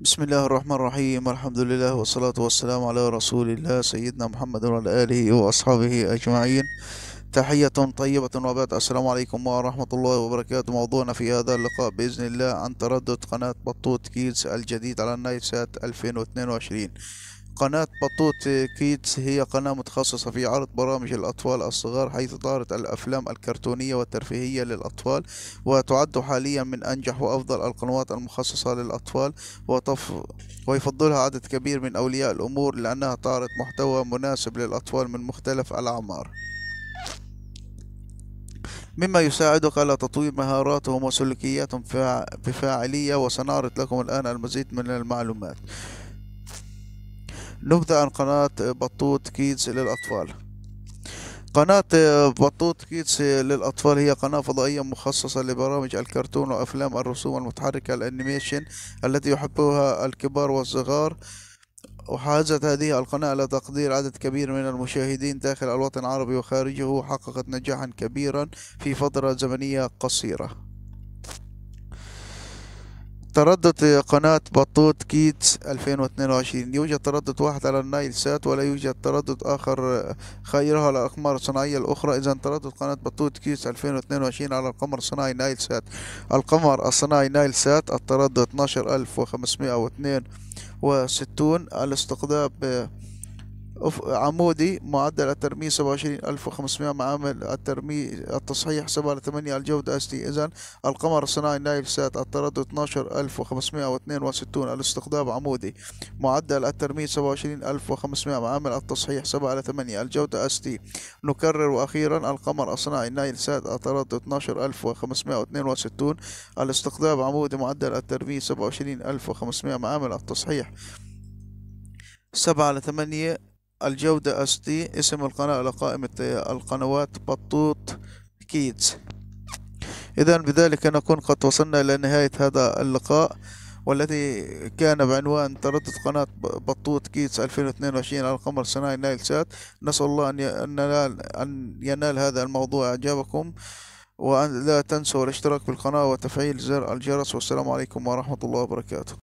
بسم الله الرحمن الرحيم الحمد لله والصلاة والسلام على رسول الله سيدنا محمد وعلى آله وأصحابه أجمعين تحية طيبة وبعد السلام عليكم ورحمة الله وبركاته موضوعنا في هذا اللقاء بإذن الله عن تردد قناة بطوط كيدز الجديد على سات 2022 قناة بطوط كيدز هي قناة متخصصة في عرض برامج الأطفال الصغار حيث دارت الأفلام الكرتونية والترفيهية للأطفال وتعد حاليا من أنجح وأفضل القنوات المخصصة للأطفال وطف ويفضلها عدد كبير من أولياء الأمور لأنها تعرض محتوى مناسب للأطفال من مختلف الأعمار مما يساعدك على تطوير مهاراتهم وسلوكياتهم بفاعلية وسنعرض لكم الآن المزيد من المعلومات نبدأ عن قناة بطوط كيدز للأطفال قناة بطوط كيدز للأطفال هي قناة فضائية مخصصة لبرامج الكرتون وأفلام الرسوم المتحركة الأنيميشن التي يحبها الكبار والصغار وحازت هذه القناة على تقدير عدد كبير من المشاهدين داخل الوطن العربي وخارجه وحققت نجاحا كبيرا في فترة زمنية قصيرة تردد قناة بطوط كيدز 2022 يوجد تردد واحد على النايل سات ولا يوجد تردد آخر خيرها على الأقمار الصناعية الأخرى إذا تردد قناة بطوط كيدز 2022 على القمر الصناعي نايل سات القمر الصناعي نايل سات التردد 12562 الاستقطاب عمودي معدل الترميز سبعة وعشرين ألف وخمسمائة معامل الترميز التصحيح سبعة لثمانية الجودة اس تي إذا القمر الصناعي نايل سات التردد اتناشر ألف وخمسمائة واثنين وستون الاستخدام عمودي معدل الترميز سبعة وعشرين ألف وخمسمائة معامل التصحيح سبعة لثمانية الجودة اس تي نكرر وأخيرا القمر الصناعي نايل سات التردد اتناشر ألف وخمسمائة واثنين وستون الاستخدام عمودي معدل الترميز سبعة وعشرين ألف وخمسمائة معامل التصحيح سبعة لثمانية الجودة اس دي اسم القناة على قائمة القنوات بطوط كيدز إذا بذلك نكون قد وصلنا إلى نهاية هذا اللقاء والذي كان بعنوان تردد قناة بطوط كيتس 2022 على القمر الصناعي نايل سات نسأل الله أن ينال, أن ينال هذا الموضوع إعجابكم وأن لا تنسوا الاشتراك بالقناة وتفعيل زر الجرس والسلام عليكم ورحمة الله وبركاته